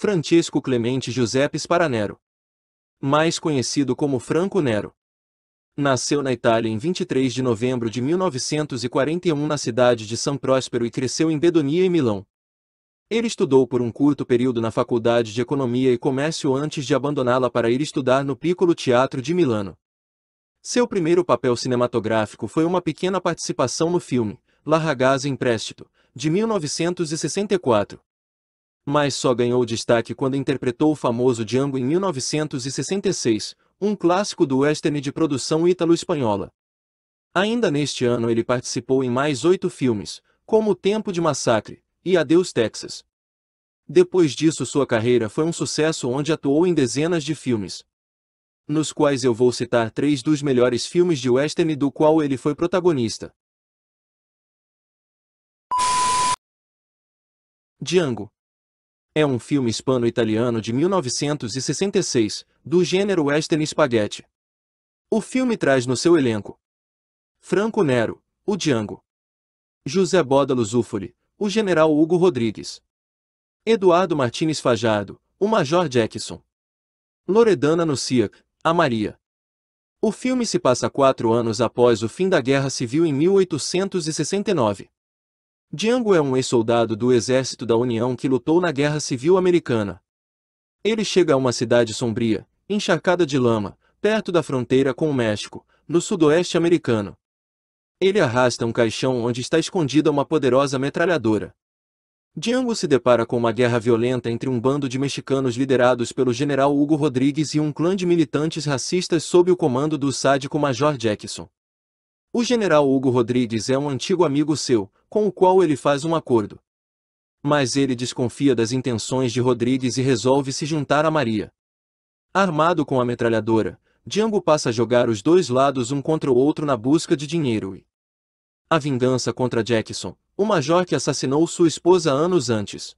Francisco Clemente Giuseppe Sparanero, mais conhecido como Franco Nero. Nasceu na Itália em 23 de novembro de 1941 na cidade de São Próspero e cresceu em Bedonia e Milão. Ele estudou por um curto período na Faculdade de Economia e Comércio antes de abandoná-la para ir estudar no Piccolo Teatro de Milano. Seu primeiro papel cinematográfico foi uma pequena participação no filme La Ragazza Imprestito, de 1964, mas só ganhou destaque quando interpretou o famoso Django em 1966, um clássico do western de produção ítalo-espanhola. Ainda neste ano ele participou em mais oito filmes, como O Tempo de Massacre e Adeus Texas. Depois disso sua carreira foi um sucesso onde atuou em dezenas de filmes. Nos quais eu vou citar três dos melhores filmes de western do qual ele foi protagonista. Django é um filme hispano-italiano de 1966, do gênero western spaghetti. O filme traz no seu elenco Franco Nero, o Django, José Bódalo Zufoli, o General Hugo Rodrigues, Eduardo Martins Fajardo, o Major Jackson, Loredana Nuciac, a Maria. O filme se passa quatro anos após o fim da Guerra Civil em 1869. Django é um ex-soldado do Exército da União que lutou na Guerra Civil Americana. Ele chega a uma cidade sombria, encharcada de lama, perto da fronteira com o México, no sudoeste americano. Ele arrasta um caixão onde está escondida uma poderosa metralhadora. Django se depara com uma guerra violenta entre um bando de mexicanos liderados pelo general Hugo Rodrigues e um clã de militantes racistas sob o comando do sádico Major Jackson. O general Hugo Rodrigues é um antigo amigo seu, com o qual ele faz um acordo. Mas ele desconfia das intenções de Rodrigues e resolve se juntar a Maria. Armado com a metralhadora, Django passa a jogar os dois lados um contra o outro na busca de dinheiro e a vingança contra Jackson, o major que assassinou sua esposa anos antes.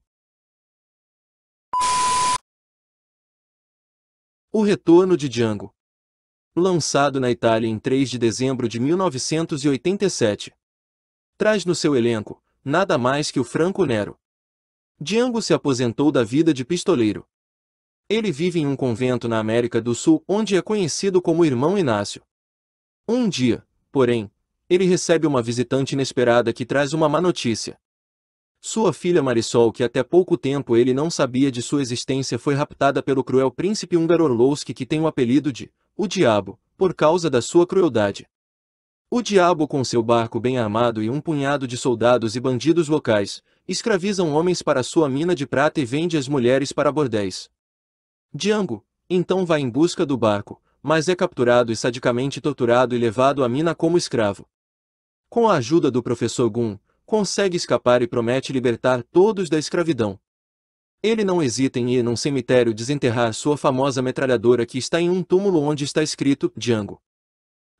O Retorno de Django Lançado na Itália em 3 de dezembro de 1987 traz no seu elenco nada mais que o Franco Nero. Django se aposentou da vida de pistoleiro. Ele vive em um convento na América do Sul onde é conhecido como Irmão Inácio. Um dia, porém, ele recebe uma visitante inesperada que traz uma má notícia. Sua filha Marisol, que até pouco tempo ele não sabia de sua existência, foi raptada pelo cruel príncipe húngaro Orlowski que tem o apelido de o Diabo, por causa da sua crueldade. O diabo com seu barco bem armado e um punhado de soldados e bandidos locais, escravizam homens para sua mina de prata e vende as mulheres para bordéis. Django, então vai em busca do barco, mas é capturado e sadicamente torturado e levado à mina como escravo. Com a ajuda do professor Gun, consegue escapar e promete libertar todos da escravidão. Ele não hesita em ir num cemitério desenterrar sua famosa metralhadora que está em um túmulo onde está escrito Django.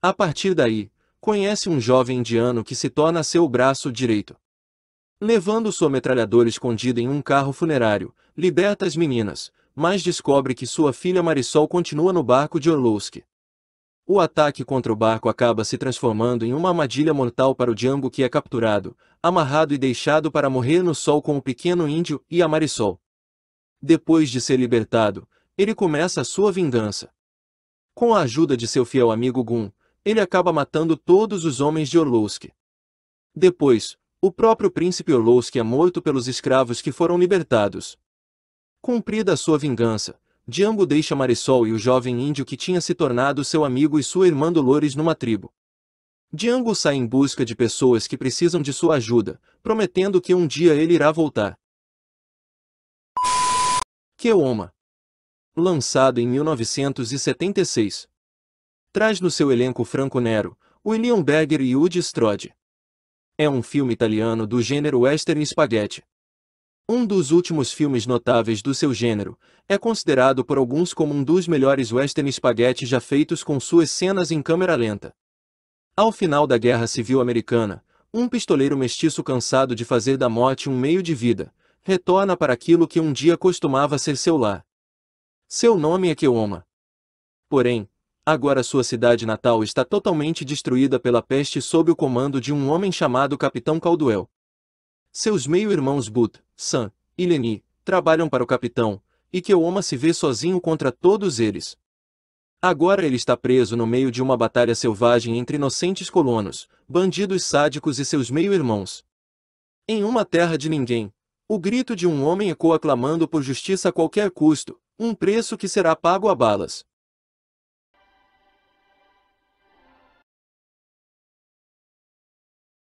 A partir daí, conhece um jovem indiano que se torna seu braço direito. Levando sua metralhadora escondida em um carro funerário, liberta as meninas, mas descobre que sua filha Marisol continua no barco de Orlowski. O ataque contra o barco acaba se transformando em uma armadilha mortal para o Django que é capturado, amarrado e deixado para morrer no sol com o pequeno índio e a Marisol. Depois de ser libertado, ele começa a sua vingança. Com a ajuda de seu fiel amigo Gun, ele acaba matando todos os homens de Orlowski. Depois, o próprio príncipe Orlowski é morto pelos escravos que foram libertados. Cumprida a sua vingança, Django deixa Marisol e o jovem índio que tinha se tornado seu amigo e sua irmã Dolores numa tribo. Django sai em busca de pessoas que precisam de sua ajuda, prometendo que um dia ele irá voltar. Keoma. Lançado em 1976. Traz no seu elenco Franco Nero, William Berger e Woody Strode. É um filme italiano do gênero western spaghetti. Um dos últimos filmes notáveis do seu gênero, é considerado por alguns como um dos melhores western spaghetti já feitos com suas cenas em câmera lenta. Ao final da Guerra Civil Americana, um pistoleiro mestiço cansado de fazer da morte um meio de vida, retorna para aquilo que um dia costumava ser seu lar. Seu nome é Keoma. Porém, Agora sua cidade natal está totalmente destruída pela peste sob o comando de um homem chamado Capitão Caldwell. Seus meio-irmãos But, Sam e Leni trabalham para o capitão, e Keoma se vê sozinho contra todos eles. Agora ele está preso no meio de uma batalha selvagem entre inocentes colonos, bandidos sádicos e seus meio-irmãos. Em uma terra de ninguém, o grito de um homem ecoa clamando por justiça a qualquer custo, um preço que será pago a balas.